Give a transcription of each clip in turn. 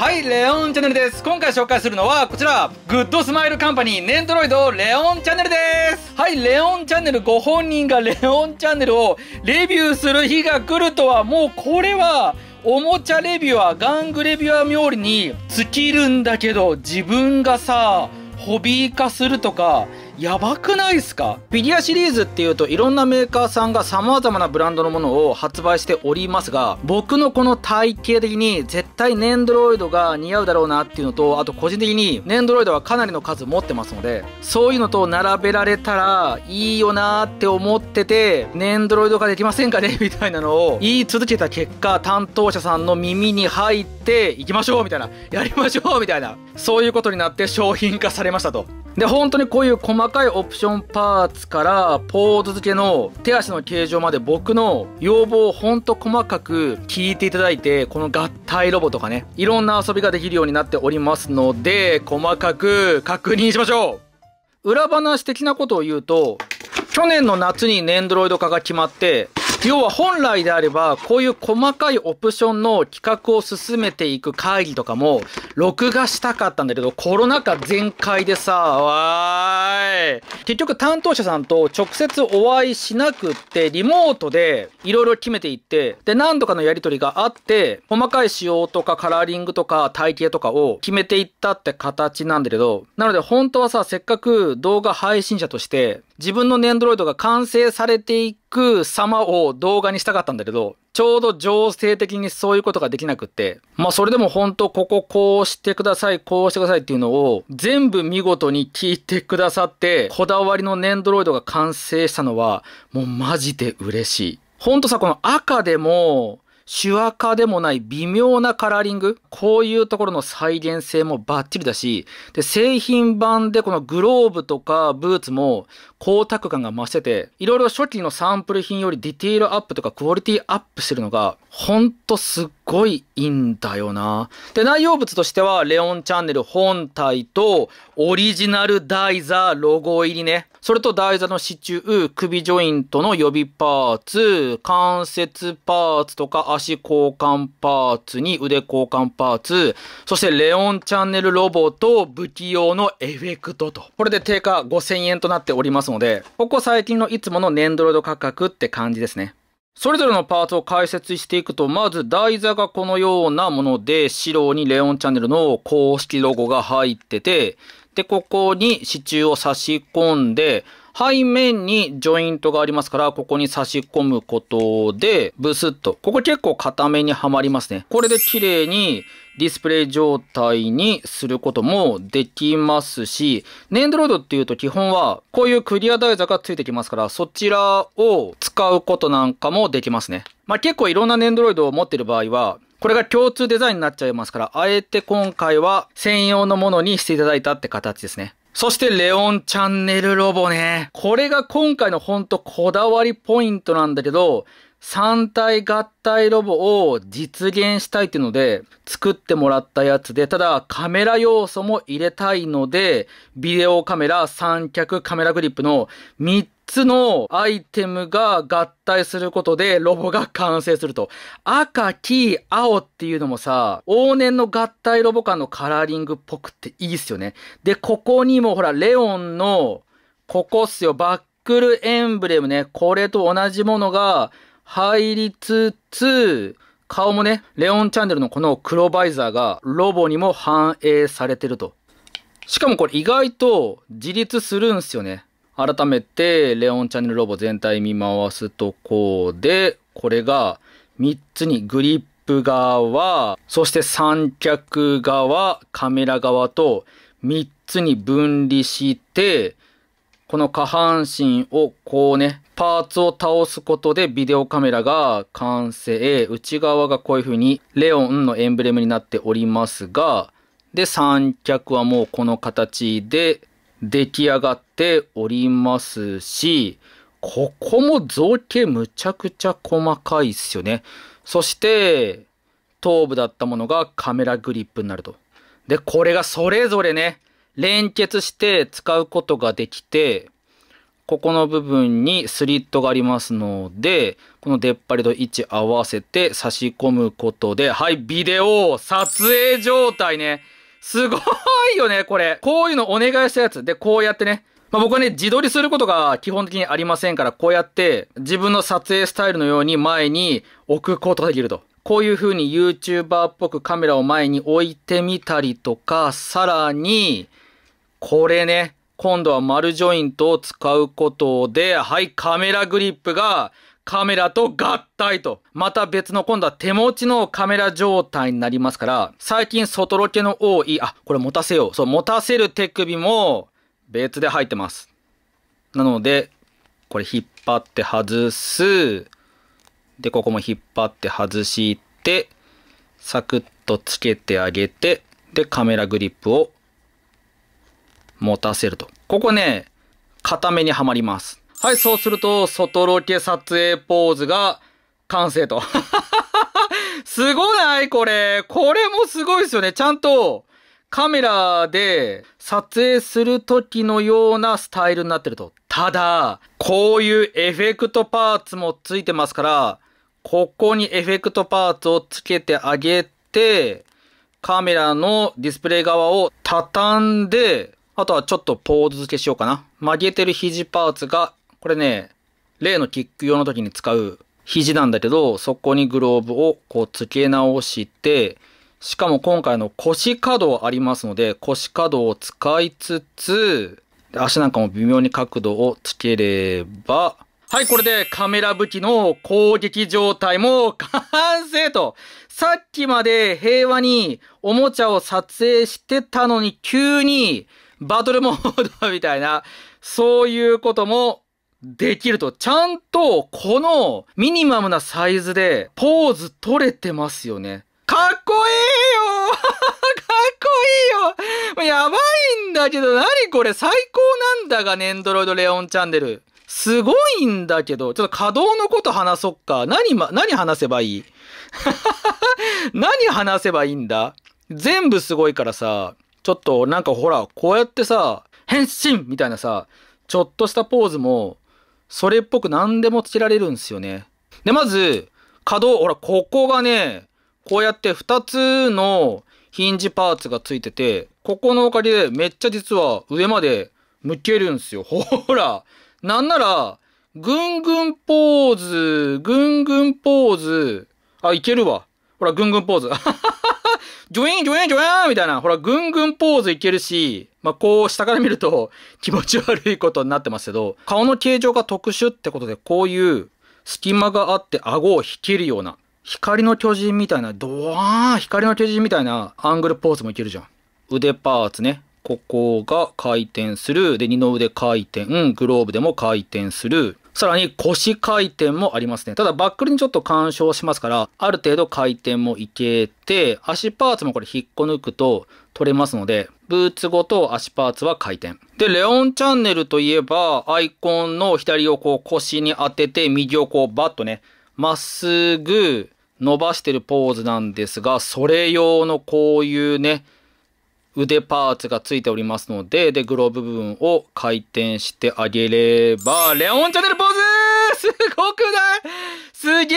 はいレオンチャンネルです今回紹介するのはこちらグッドスマイルカンパニーネンドロイドレオンチャンネルですはいレオンチャンネルご本人がレオンチャンネルをレビューする日が来るとはもうこれはおもちゃレビュアー玩具レビュアー冥利に尽きるんだけど自分がさホビー化するとかやばくないっすかフィギュアシリーズっていうといろんなメーカーさんが様々なブランドのものを発売しておりますが、僕のこの体型的に絶対ネンドロイドが似合うだろうなっていうのと、あと個人的にネンドロイドはかなりの数持ってますので、そういうのと並べられたらいいよなって思ってて、ネンドロイド化できませんかねみたいなのを言い続けた結果、担当者さんの耳に入って行きましょうみたいな、やりましょうみたいな、そういうことになって商品化されましたと。で、本当にこういう細かいオプションパーツからポーズ付けの手足の形状まで僕の要望をほんと細かく聞いていただいて、この合体ロボとかね、いろんな遊びができるようになっておりますので、細かく確認しましょう裏話的なことを言うと、去年の夏にネンドロイド化が決まって、要は本来であれば、こういう細かいオプションの企画を進めていく会議とかも、録画したかったんだけど、コロナ禍全開でさ、わーい。結局担当者さんと直接お会いしなくって、リモートでいろいろ決めていって、で、何度かのやりとりがあって、細かい仕様とかカラーリングとか体型とかを決めていったって形なんだけど、なので本当はさ、せっかく動画配信者として、自分のネンドロイドが完成されていくく様を動画にしたかったんだけど、ちょうど情勢的にそういうことができなくって、まあそれでも本当こここうしてください、こうしてくださいっていうのを全部見事に聞いてくださって、こだわりのネンドロイドが完成したのは、もうマジで嬉しい。ほんとさ、この赤でも、手話化でもない微妙なカラーリング、こういうところの再現性もバッチリだし、で、製品版でこのグローブとかブーツも光沢感が増してて、いろいろ初期のサンプル品よりディテールアップとかクオリティアップしてるのが、ほんとすっごいいいんだよな。で、内容物としては、レオンチャンネル本体と、オリジナル台座ロゴ入りね。それと台座の支柱、首ジョイントの予備パーツ、関節パーツとか足交換パーツに腕交換パーツ、そしてレオンチャンネルロボと武器用のエフェクトと。これで定価5000円となっておりますので、ここ最近のいつもの年ドロイド価格って感じですね。それぞれのパーツを解説していくと、まず台座がこのようなもので、白にレオンチャンネルの公式ロゴが入ってて、で、ここに支柱を差し込んで、背面にジョイントがありますから、ここに差し込むことで、ブスッと。ここ結構固めにはまりますね。これで綺麗にディスプレイ状態にすることもできますし、ネンドロイドっていうと基本はこういうクリア台座がついてきますから、そちらを使うことなんかもできますね。まあ、結構いろんなネンドロイドを持ってる場合は、これが共通デザインになっちゃいますから、あえて今回は専用のものにしていただいたって形ですね。そして、レオンチャンネルロボね。これが今回のほんとこだわりポイントなんだけど、三体合体ロボを実現したいっていうので、作ってもらったやつで、ただカメラ要素も入れたいので、ビデオカメラ、三脚、カメラグリップの3つのアイテムが合体することでロボが完成すると。赤、黄、青っていうのもさ、往年の合体ロボ感のカラーリングっぽくていいっすよね。で、ここにもほら、レオンの、ここっすよ、バックルエンブレムね、これと同じものが、入りつつ、顔もね、レオンチャンネルのこの黒バイザーがロボにも反映されてると。しかもこれ意外と自立するんすよね。改めて、レオンチャンネルロボ全体見回すとこうで、これが3つにグリップ側、そして三脚側、カメラ側と3つに分離して、この下半身をこうね、パーツを倒すことでビデオカメラが完成、内側がこういう風にレオンのエンブレムになっておりますが、で、三脚はもうこの形で出来上がっておりますし、ここも造形むちゃくちゃ細かいっすよね。そして、頭部だったものがカメラグリップになると。で、これがそれぞれね、連結して使うことができて、ここの部分にスリットがありますので、この出っ張りと位置合わせて差し込むことで、はい、ビデオ撮影状態ね。すごいよね、これ。こういうのお願いしたやつ。で、こうやってね。まあ、僕はね、自撮りすることが基本的にありませんから、こうやって自分の撮影スタイルのように前に置くことができると。こういう風に YouTuber っぽくカメラを前に置いてみたりとか、さらに、これね、今度は丸ジョイントを使うことで、はい、カメラグリップがカメラと合体と。また別の今度は手持ちのカメラ状態になりますから、最近外ロケの多い、あ、これ持たせよう。そう、持たせる手首も別で入ってます。なので、これ引っ張って外す。で、ここも引っ張って外して、サクッとつけてあげて、で、カメラグリップを持たせると。ここね、固めにはまります。はい、そうすると、外ロケ撮影ポーズが完成と。すごないこれ。これもすごいですよね。ちゃんとカメラで撮影する時のようなスタイルになってると。ただ、こういうエフェクトパーツもついてますから、ここにエフェクトパーツをつけてあげて、カメラのディスプレイ側を畳んで、あとはちょっとポーズ付けしようかな。曲げてる肘パーツが、これね、例のキック用の時に使う肘なんだけど、そこにグローブをこう付け直して、しかも今回の腰角ありますので、腰角を使いつつ、足なんかも微妙に角度をつければ、はい、これでカメラ武器の攻撃状態も完成と。さっきまで平和におもちゃを撮影してたのに急にバトルモードみたいな、そういうこともできると、ちゃんとこのミニマムなサイズでポーズ取れてますよね。かっこいいよ かっこいいよやばいんだけど、なにこれ最高なんだが、ネンドロイドレオンチャンネル。すごいんだけど、ちょっと稼働のこと話そっか。何、ま、何話せばいい 何話せばいいんだ全部すごいからさ。ちょっとなんかほら、こうやってさ、変身みたいなさ、ちょっとしたポーズも、それっぽく何でもつけられるんですよね。で、まず、可動、ほら、ここがね、こうやって2つのヒンジパーツがついてて、ここのおかげでめっちゃ実は上まで向けるんですよ。ほら、なんなら、ぐんぐんポーズ、ぐんぐんポーズ、あ、いけるわ。ほら、ぐんぐんポーズ。ジョイン、ジョイン、ジョインみたいな、ほら、ぐんぐんポーズいけるし、まあ、こう、下から見ると 気持ち悪いことになってますけど、顔の形状が特殊ってことで、こういう隙間があって顎を引けるような、光の巨人みたいな、ドワーン光の巨人みたいなアングルポーズもいけるじゃん。腕パーツね。ここが回転する。で、二の腕回転。グローブでも回転する。さらに腰回転もありますね。ただバックルにちょっと干渉しますから、ある程度回転もいけて、足パーツもこれ引っこ抜くと取れますので、ブーツごと足パーツは回転。で、レオンチャンネルといえば、アイコンの左をこう腰に当てて、右をこうバッとね、まっすぐ伸ばしてるポーズなんですが、それ用のこういうね、腕パーツがついておりますので、で、グローブ部分を回転してあげれば、レオンチャンネルすごくないすげ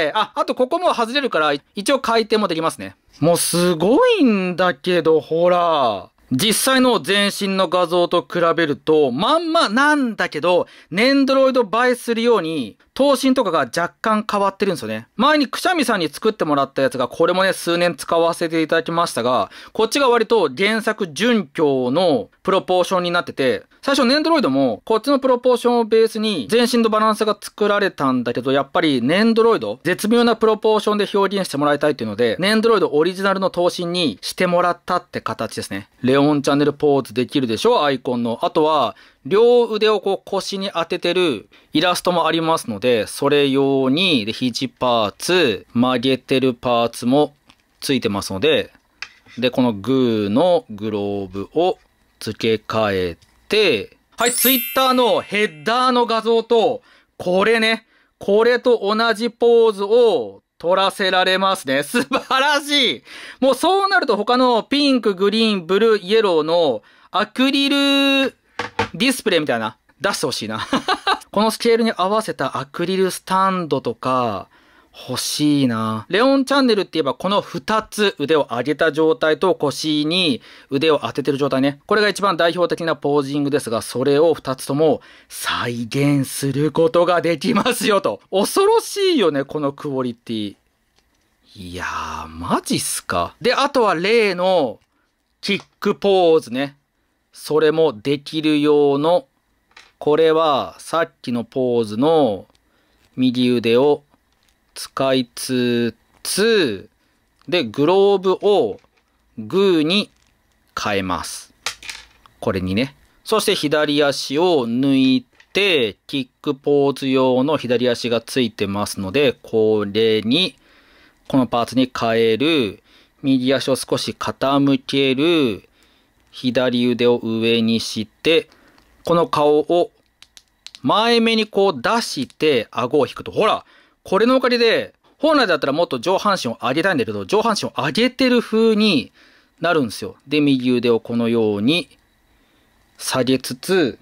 えあ、あとここも外れるから、一応回転もできますね。もうすごいんだけど、ほら。実際の全身の画像と比べると、まんまなんだけど、ネンドロイド映えするように、刀身とかが若干変わってるんですよね。前にくしゃみさんに作ってもらったやつが、これもね、数年使わせていただきましたが、こっちが割と原作準拠のプロポーションになってて、最初ネンドロイドも、こっちのプロポーションをベースに、全身のバランスが作られたんだけど、やっぱりネンドロイド、絶妙なプロポーションで表現してもらいたいっていうので、ネンドロイドオリジナルの刀身にしてもらったって形ですね。レオンチャンネルポーズできるでしょアイコンの。あとは、両腕をこう腰に当ててるイラストもありますので、それ用に、で、肘パーツ、曲げてるパーツもついてますので、で、このグーのグローブを付け替えて、はい、ツイッターのヘッダーの画像と、これね、これと同じポーズを撮らせられますね。素晴らしいもうそうなると他のピンク、グリーン、ブルー、イエローのアクリルディスプレイみたいな、出してほしいな。このスケールに合わせたアクリルスタンドとか、欲しいな。レオンチャンネルって言えばこの2つ腕を上げた状態と腰に腕を当ててる状態ね。これが一番代表的なポージングですが、それを2つとも再現することができますよと。恐ろしいよね、このクオリティ。いやー、マジっすか。で、あとは例のキックポーズね。それもできる用の、これはさっきのポーズの右腕を使いつつ、で、グローブをグーに変えます。これにね。そして左足を抜いて、キックポーズ用の左足がついてますので、これに、このパーツに変える、右足を少し傾ける、左腕を上にして、この顔を前目にこう出して、顎を引くと。ほら、これのおかげで、本来だったらもっと上半身を上げたいんだけど、上半身を上げてる風になるんですよ。で、右腕をこのように下げつつ、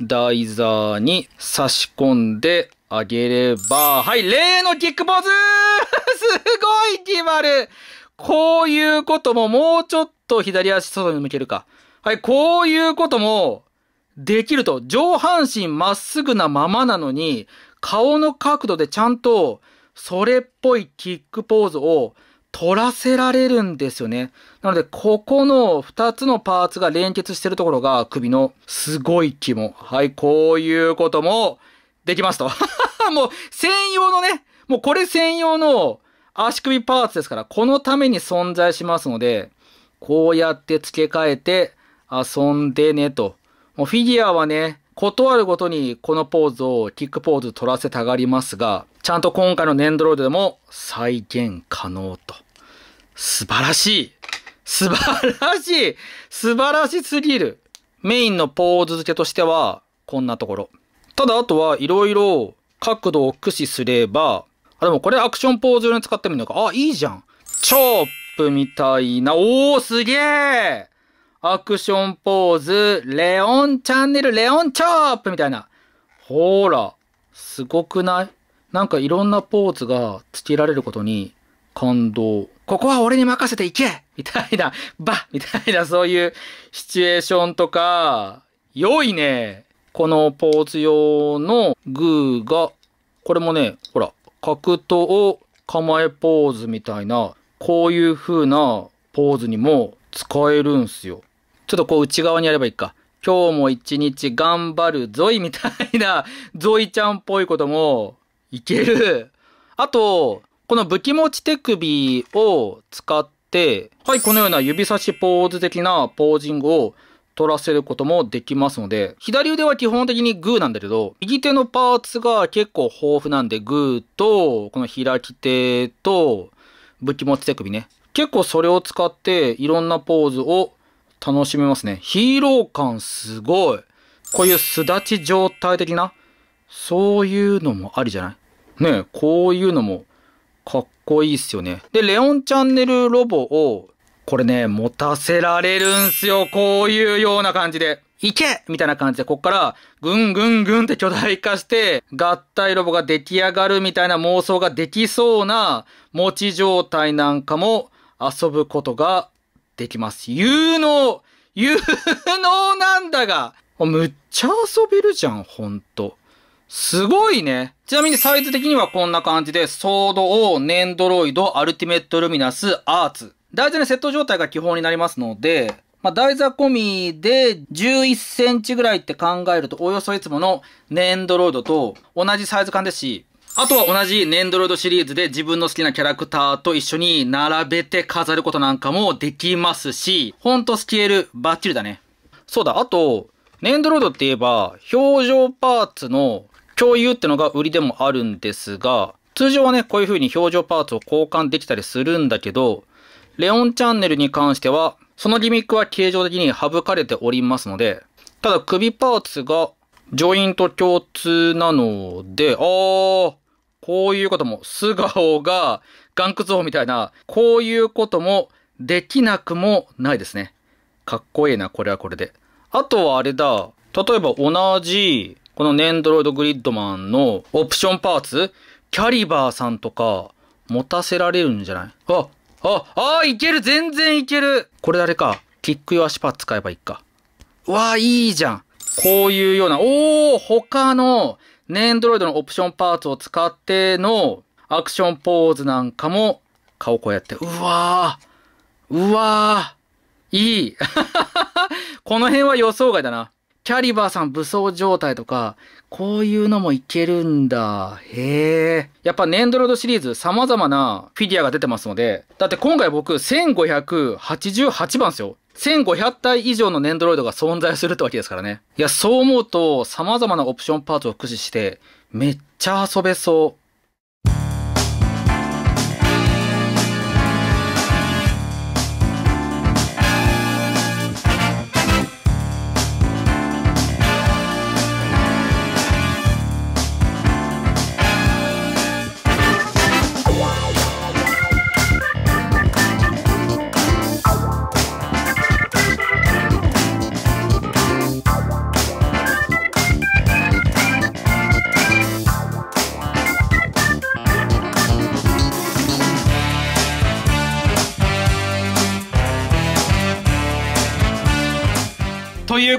台座に差し込んであげれば、はい、例のキックポーズ すごい決まるこういうことももうちょっと左足外に向けるか。はい、こういうこともできると。上半身まっすぐなままなのに、顔の角度でちゃんとそれっぽいキックポーズを取らせられるんですよね。なので、ここの2つのパーツが連結してるところが首のすごい肝。はい、こういうこともできますと。もう専用のね、もうこれ専用の足首パーツですから、このために存在しますので、こうやって付け替えて遊んでねと。もうフィギュアはね、断るごとにこのポーズをキックポーズ取らせたがりますが、ちゃんと今回のネンドロードでも再現可能と。素晴らしい素晴らしい素晴らしすぎるメインのポーズ付けとしては、こんなところ。ただあとはいろいろ角度を駆使すれば、あ、でもこれアクションポーズ用に使ってみるのか。あ、いいじゃん。超プみたいな、おおすげえアクションポーズ、レオンチャンネル、レオンチョップみたいな。ほら、すごくないなんかいろんなポーズがつけられることに感動。ここは俺に任せていけみたいな、ば みたいな、そういうシチュエーションとか、良いね。このポーズ用のグーが、これもね、ほら、格闘構えポーズみたいな、こういう風なポーズにも使えるんすよ。ちょっとこう内側にやればいいか。今日も一日頑張るぞいみたいな、ゾイちゃんっぽいこともいける。あと、この武器持ち手首を使って、はい、このような指差しポーズ的なポージングを取らせることもできますので、左腕は基本的にグーなんだけど、右手のパーツが結構豊富なんで、グーと、この開き手と、武器持ち手首ね。結構それを使っていろんなポーズを楽しめますね。ヒーロー感すごい。こういうすだち状態的な、そういうのもありじゃないねこういうのもかっこいいっすよね。で、レオンチャンネルロボを、これね、持たせられるんすよ。こういうような感じで。行けみたいな感じで、こっから、ぐんぐんぐんって巨大化して、合体ロボが出来上がるみたいな妄想ができそうな、持ち状態なんかも遊ぶことができます。有能有能なんだがむっちゃ遊べるじゃん、ほんと。すごいね。ちなみにサイズ的にはこんな感じで、ソードをネンドロイド、アルティメットルミナス、アーツ。大事なセット状態が基本になりますので、まあ、台座込みで11センチぐらいって考えると、およそいつもの粘土ロードと同じサイズ感ですし、あとは同じ粘土ロードシリーズで自分の好きなキャラクターと一緒に並べて飾ることなんかもできますし、ほんとスケールバッチリだね。そうだ、あと、粘土ロードって言えば、表情パーツの共有ってのが売りでもあるんですが、通常はね、こういう風に表情パーツを交換できたりするんだけど、レオンチャンネルに関しては、そのギミックは形状的に省かれておりますので、ただ首パーツがジョイント共通なので、あー、こういうことも、素顔が岩窟王みたいな、こういうこともできなくもないですね。かっこいいな、これはこれで。あとはあれだ、例えば同じ、このネンドロイドグリッドマンのオプションパーツ、キャリバーさんとか持たせられるんじゃないあ、あ、あいける全然いけるこれあれか。キック用足パー使えばいいか。わあ、いいじゃん。こういうような、おお他の、ネンドロイドのオプションパーツを使っての、アクションポーズなんかも、顔こうやって、うわーうわーいい この辺は予想外だな。キャリバーさん武装状態とか、こういうのもいけるんだ。へえ。やっぱネンドロードシリーズ様々なフィギュアが出てますので、だって今回僕1588番ですよ。1500体以上のネンドロイドが存在するってわけですからね。いや、そう思うと様々なオプションパーツを駆使して、めっちゃ遊べそう。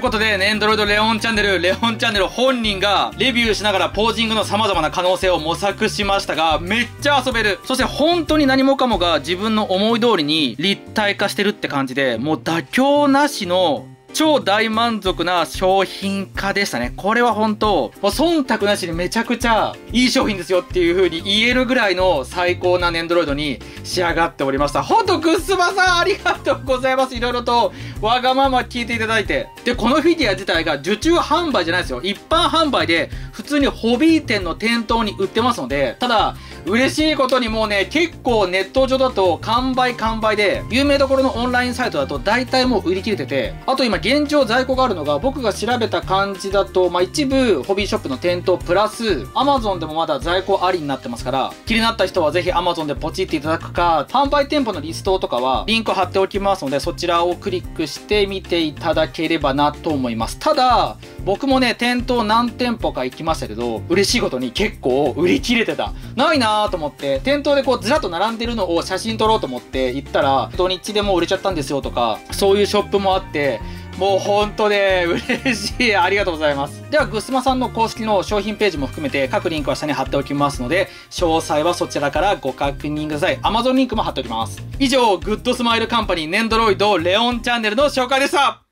いうことで、エンドロイドレオンチャンネル、レオンチャンネル本人がレビューしながらポージングの様々な可能性を模索しましたが、めっちゃ遊べる。そして本当に何もかもが自分の思い通りに立体化してるって感じで、もう妥協なしの超大満足な商品化でしたね。これは本当、もう忖度なしにめちゃくちゃいい商品ですよっていう風に言えるぐらいの最高なネンドロイドに仕上がっておりました。ほんと、グばスさんありがとうございます。いろいろとわがまま聞いていただいて。で、このフィギュア自体が受注販売じゃないですよ。一般販売で普通にホビー店の店頭に売ってますので、ただ、嬉しいことにもうね、結構ネット上だと完売完売で、有名どころのオンラインサイトだと大体もう売り切れてて、あと今現状在庫があるのが、僕が調べた感じだと、まあ、一部、ホビーショップの店頭プラス、Amazon でもまだ在庫ありになってますから、気になった人はぜひ Amazon でポチっていただくか、販売店舗のリストとかは、リンク貼っておきますので、そちらをクリックして見ていただければなと思います。ただ、僕もね、店頭何店舗か行きましたけど、嬉しいことに結構売り切れてた。ないなーと思って、店頭でこうずらっと並んでるのを写真撮ろうと思って行ったら、土日でも売れちゃったんですよとか、そういうショップもあって、もうほんとね、嬉しい。ありがとうございます。では、グスマさんの公式の商品ページも含めて、各リンクは下に貼っておきますので、詳細はそちらからご確認ください。Amazon リンクも貼っておきます。以上、グッドスマイルカンパニー、ネンドロイド、レオンチャンネルの紹介でした。